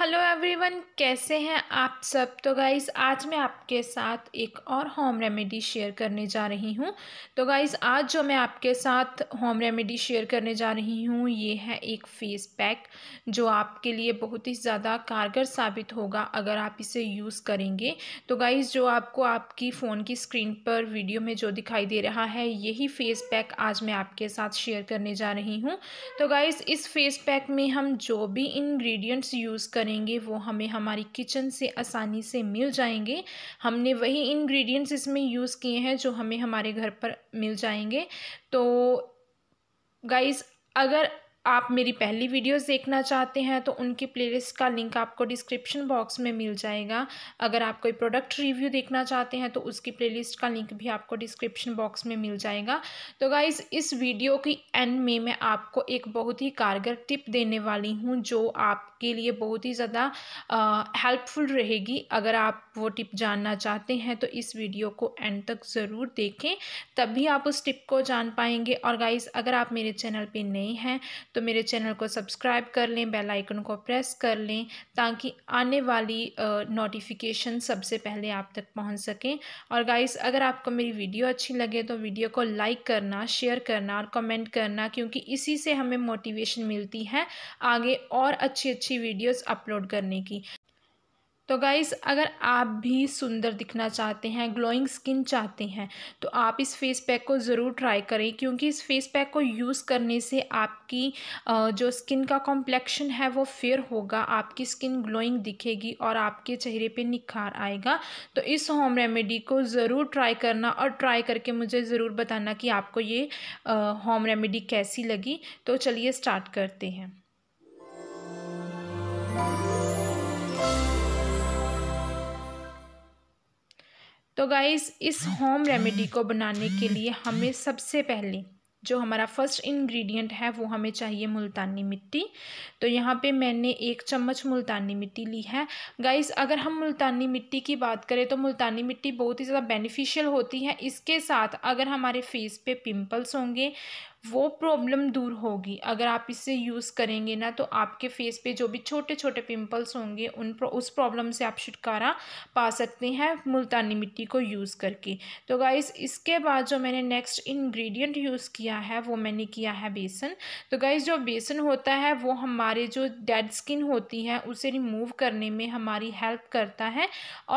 hello everyone कैसे हैं आप सब तो गाइज़ आज मैं आपके साथ एक और होम रेमेडी शेयर करने जा रही हूँ तो गाइज़ आज जो मैं आपके साथ होम रेमेडी शेयर करने जा रही हूँ ये है एक फेस पैक जो आपके लिए बहुत ही ज़्यादा कारगर साबित होगा अगर आप इसे यूज़ करेंगे तो गाइज़ जो आपको आपकी फ़ोन की स्क्रीन पर वीडियो में जो दिखाई दे रहा है यही फेस पैक आज मैं आपके साथ शेयर करने जा रही हूँ तो गाइज़ इस फेस पैक में हम जो भी इन्ग्रीडियंट्स यूज़ करेंगे वो हमें हमारी किचन से आसानी से मिल जाएंगे हमने वही इंग्रेडिएंट्स इसमें यूज़ किए हैं जो हमें हमारे घर पर मिल जाएंगे तो गाइस अगर आप मेरी पहली वीडियोस देखना चाहते हैं तो उनकी प्लेलिस्ट का लिंक आपको डिस्क्रिप्शन बॉक्स में मिल जाएगा अगर आप कोई प्रोडक्ट रिव्यू देखना चाहते हैं तो उसकी प्लेलिस्ट का लिंक भी आपको डिस्क्रिप्शन बॉक्स में मिल जाएगा तो गाइज़ इस वीडियो की एंड में मैं आपको एक बहुत ही कारगर टिप देने वाली हूँ जो आपके लिए बहुत ही ज़्यादा हेल्पफुल रहेगी अगर आप वो टिप जानना चाहते हैं तो इस वीडियो को एंड तक ज़रूर देखें तभी आप उस टिप को जान पाएंगे और गाइज़ अगर आप मेरे चैनल पर नए हैं तो मेरे चैनल को सब्सक्राइब कर लें बेल आइकन को प्रेस कर लें ताकि आने वाली नोटिफिकेशन सबसे पहले आप तक पहुंच सकें और गाइस अगर आपको मेरी वीडियो अच्छी लगे तो वीडियो को लाइक करना शेयर करना और कमेंट करना क्योंकि इसी से हमें मोटिवेशन मिलती है आगे और अच्छी अच्छी वीडियोज़ अपलोड करने की तो गाइज़ अगर आप भी सुंदर दिखना चाहते हैं ग्लोइंग स्किन चाहते हैं तो आप इस फेस पैक को ज़रूर ट्राई करें क्योंकि इस फेस पैक को यूज़ करने से आपकी जो स्किन का कॉम्प्लेक्शन है वो फेयर होगा आपकी स्किन ग्लोइंग दिखेगी और आपके चेहरे पे निखार आएगा तो इस होम रेमेडी को ज़रूर ट्राई करना और ट्राई करके मुझे ज़रूर बताना कि आपको ये होम रेमेडी कैसी लगी तो चलिए स्टार्ट करते हैं तो गाइस इस होम रेमेडी को बनाने के लिए हमें सबसे पहले जो हमारा फर्स्ट इंग्रेडिएंट है वो हमें चाहिए मुल्तानी मिट्टी तो यहाँ पे मैंने एक चम्मच मुल्तानी मिट्टी ली है गाइस अगर हम मुल्तानी मिट्टी की बात करें तो मुल्तानी मिट्टी बहुत ही ज़्यादा बेनिफिशियल होती है इसके साथ अगर हमारे फेस पे पिंपल्स होंगे वो प्रॉब्लम दूर होगी अगर आप इसे यूज़ करेंगे ना तो आपके फेस पे जो भी छोटे छोटे पिंपल्स होंगे उन उस प्रॉब्लम से आप छुटकारा पा सकते हैं मुल्तानी मिट्टी को यूज़ करके तो गाइज़ इसके बाद जो मैंने नेक्स्ट इंग्रेडिएंट यूज़ किया है वो मैंने किया है बेसन तो गाइज़ जो बेसन होता है वो हमारे जो डेड स्किन होती है उसे रिमूव करने में हमारी हेल्प करता है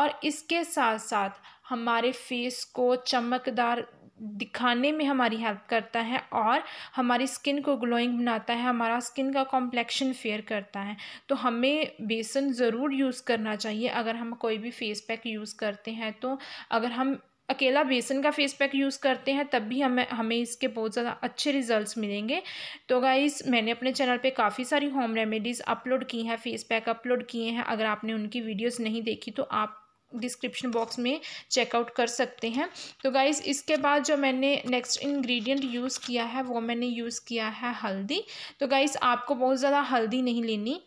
और इसके साथ साथ हमारे फेस को चमकदार दिखाने में हमारी हेल्प करता है और हमारी स्किन को ग्लोइंग बनाता है हमारा स्किन का कॉम्प्लेक्शन फेयर करता है तो हमें बेसन ज़रूर यूज़ करना चाहिए अगर हम कोई भी फेस पैक यूज़ करते हैं तो अगर हम अकेला बेसन का फेस पैक यूज़ करते हैं तब भी हमें हमें इसके बहुत ज़्यादा अच्छे रिजल्ट्स मिलेंगे तो गाइस मैंने अपने चैनल पे काफ़ी सारी होम रेमेडीज़ अपलोड की हैं फेस पैक अपलोड किए हैं अगर आपने उनकी वीडियोस नहीं देखी तो आप डिस्क्रिप्शन बॉक्स में चेकआउट कर सकते हैं तो गाइज़ इसके बाद जो मैंने नेक्स्ट इंग्रेडिएंट यूज़ किया है वो मैंने यूज़ किया है हल्दी तो गाइज़ आपको बहुत ज़्यादा हल्दी नहीं लेनी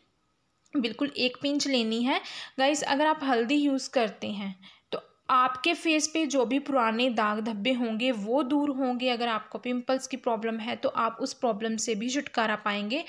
बिल्कुल एक पिंच लेनी है गाइज़ अगर आप हल्दी यूज़ करते हैं तो आपके फेस पे जो भी पुराने दाग धब्बे होंगे वो दूर होंगे अगर आपको पिंपल्स की प्रॉब्लम है तो आप उस प्रॉब्लम से भी छुटकारा पाएंगे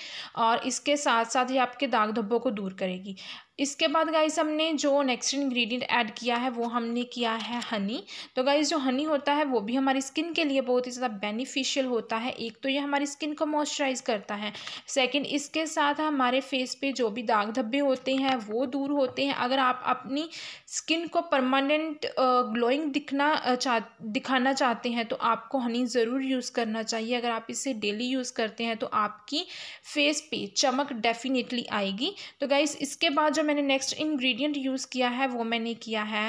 और इसके साथ साथ ये आपके दाग धब्बों को दूर करेगी इसके बाद गाइस हमने जो नेक्स्ट इंग्रेडिएंट ऐड किया है वो हमने किया है हनी तो गाइस जो हनी होता है वो भी हमारी स्किन के लिए बहुत ही ज़्यादा बेनिफिशियल होता है एक तो ये हमारी स्किन को मॉइस्चराइज करता है सेकंड इसके साथ हमारे फेस पे जो भी दाग धब्बे होते हैं वो दूर होते हैं अगर आप अपनी स्किन को परमानेंट ग्लोइंग दिखना चाह दिखाना चाहते हैं तो आपको हनी ज़रूर यूज़ करना चाहिए अगर आप इसे डेली यूज़ करते हैं तो आपकी फेस पे चमक डेफिनेटली आएगी तो गाइस इसके बाद जब मैंने नेक्स्ट इंग्रेडिएंट यूज़ किया है वो मैंने किया है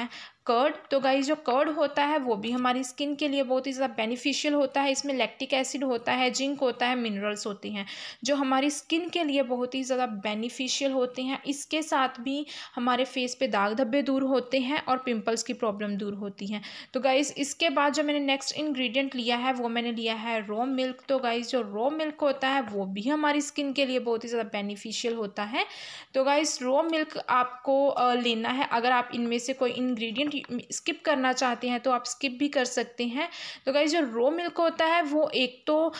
कर्ड तो गाइज जो कर्ड होता है वो भी हमारी स्किन के लिए बहुत ही ज़्यादा बेनिफिशियल होता है इसमें लैक्टिक एसिड होता है जिंक होता है मिनरल्स होती हैं जो हमारी स्किन के लिए बहुत ही ज़्यादा बेनिफिशियल होते हैं इसके साथ भी हमारे फेस पे दाग धब्बे दूर होते हैं और पिंपल्स की प्रॉब्लम दूर होती हैं तो गाइज़ इसके बाद जो मैंने नेक्स्ट इन्ग्रीडियंट लिया है वो मैंने लिया है रॉ मिल्क तो गाइज़ जो रॉ मिल्क होता है वो भी हमारी स्किन के लिए बहुत ही ज़्यादा बेनिफिशियल होता है तो गाइज़ रॉ मिल्क आपको लेना है अगर आप इनमें से कोई इन्ग्रीडियंट स्किप करना चाहते हैं तो आप स्किप भी कर सकते हैं तो गाइज जो रो मिल्क होता है वो एक तो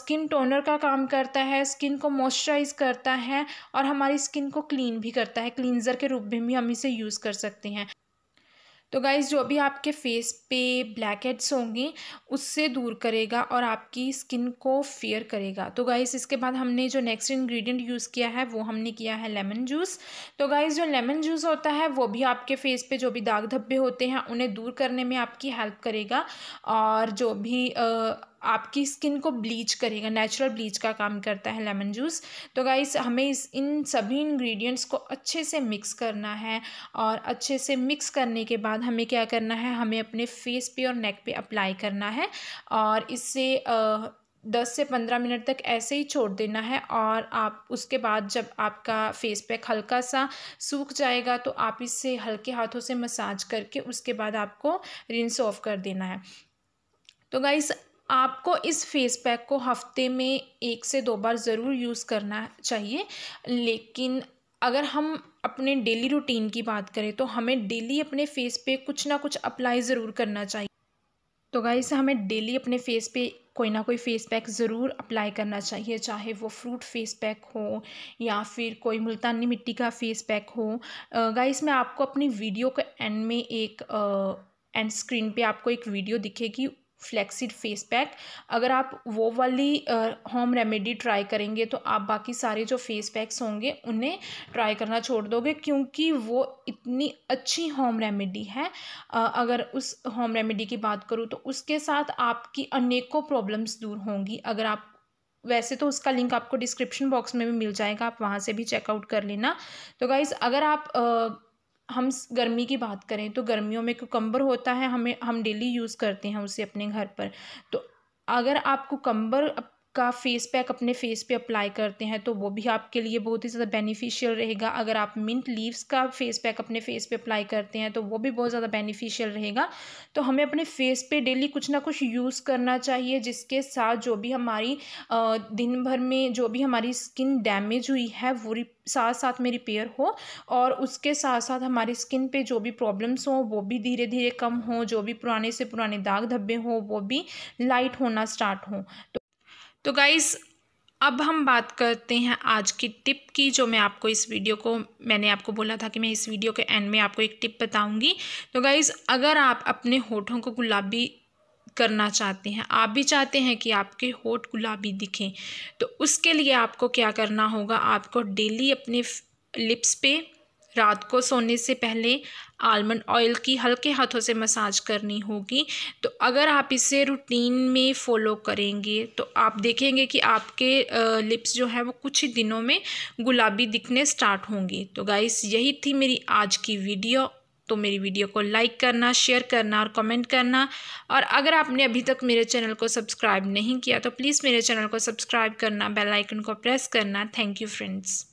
स्किन टोनर का काम करता है स्किन को मॉइस्चराइज करता है और हमारी स्किन को क्लीन भी करता है क्लींजर के रूप में भी हम इसे यूज़ कर सकते हैं तो गाइज़ जो भी आपके फेस पे ब्लैक हेड्स होंगी उससे दूर करेगा और आपकी स्किन को फेयर करेगा तो गाइज़ इसके बाद हमने जो नेक्स्ट इंग्रेडिएंट यूज़ किया है वो हमने किया है लेमन जूस तो गाइज़ जो लेमन जूस होता है वो भी आपके फेस पे जो भी दाग धब्बे होते हैं उन्हें दूर करने में आपकी हेल्प करेगा और जो भी आ, आपकी स्किन को ब्लीच करेगा नेचुरल ब्लीच का काम करता है लेमन जूस तो गाइस हमें इस इन सभी इंग्रेडिएंट्स को अच्छे से मिक्स करना है और अच्छे से मिक्स करने के बाद हमें क्या करना है हमें अपने फेस पे और नेक पे अप्लाई करना है और इससे आ, दस से पंद्रह मिनट तक ऐसे ही छोड़ देना है और आप उसके बाद जब आपका फेस पैक हल्का सा सूख जाएगा तो आप इससे हल्के हाथों से मसाज करके उसके बाद आपको रिंस ऑफ कर देना है तो गाइस आपको इस फेस पैक को हफ्ते में एक से दो बार ज़रूर यूज़ करना चाहिए लेकिन अगर हम अपने डेली रूटीन की बात करें तो हमें डेली अपने फेस पे कुछ ना कुछ अप्लाई ज़रूर करना चाहिए तो गाइस हमें डेली अपने फेस पे कोई ना कोई फेस पैक ज़रूर अप्लाई करना चाहिए चाहे वो फ्रूट फेस पैक हो या फिर कोई मुल्तानी मिट्टी का फेस पैक हो गाइस मैं आपको अपनी वीडियो के एंड में एक एंड स्क्रीन पे आपको एक वीडियो दिखेगी फ्लैक्सीड फेस पैक अगर आप वो वाली होम रेमेडी ट्राई करेंगे तो आप बाकी सारे जो फेस पैक्स होंगे उन्हें ट्राई करना छोड़ दोगे क्योंकि वो इतनी अच्छी होम रेमेडी है आ, अगर उस होम रेमेडी की बात करूँ तो उसके साथ आपकी अनेकों प्रॉब्लम्स दूर होंगी अगर आप वैसे तो उसका लिंक आपको डिस्क्रिप्शन बॉक्स में भी मिल जाएगा आप वहाँ से भी चेकआउट कर लेना तो गाइज़ अगर आप आ, हम गर्मी की बात करें तो गर्मियों में कुकम्बर होता है हमें हम डेली यूज़ करते हैं उसे अपने घर पर तो अगर आप कुकम्बर का फेस पैक अपने फेस पे अप्लाई करते हैं तो वो भी आपके लिए बहुत ही ज़्यादा बेनिफिशियल रहेगा अगर आप मिंट लीव्स का फेस पैक अपने फेस पे अप्लाई करते हैं तो वो भी बहुत ज़्यादा बेनिफिशियल रहेगा तो हमें अपने फेस पे डेली कुछ ना कुछ यूज़ करना चाहिए जिसके साथ जो भी हमारी दिन भर में जो भी हमारी स्किन डैमेज हुई है वो साथ साथ में रिपेयर हो और उसके साथ साथ हमारी स्किन पे जो भी प्रॉब्लम्स हों वो भी धीरे धीरे कम हो जो भी पुराने से पुराने दाग धब्बे हों वो भी लाइट होना स्टार्ट हों तो तो गाइज़ अब हम बात करते हैं आज की टिप की जो मैं आपको इस वीडियो को मैंने आपको बोला था कि मैं इस वीडियो के एंड में आपको एक टिप बताऊंगी तो गाइज़ अगर आप अपने होठों को गुलाबी करना चाहते हैं आप भी चाहते हैं कि आपके होठ गुलाबी दिखें तो उसके लिए आपको क्या करना होगा आपको डेली अपने लिप्स पे रात को सोने से पहले आलमंड ऑयल की हल्के हाथों से मसाज करनी होगी तो अगर आप इसे रूटीन में फॉलो करेंगे तो आप देखेंगे कि आपके लिप्स जो हैं वो कुछ ही दिनों में गुलाबी दिखने स्टार्ट होंगे तो गाइस यही थी मेरी आज की वीडियो तो मेरी वीडियो को लाइक करना शेयर करना और कमेंट करना और अगर आपने अभी तक मेरे चैनल को सब्सक्राइब नहीं किया तो प्लीज़ मेरे चैनल को सब्सक्राइब करना बेल आइकन को प्रेस करना थैंक यू फ्रेंड्स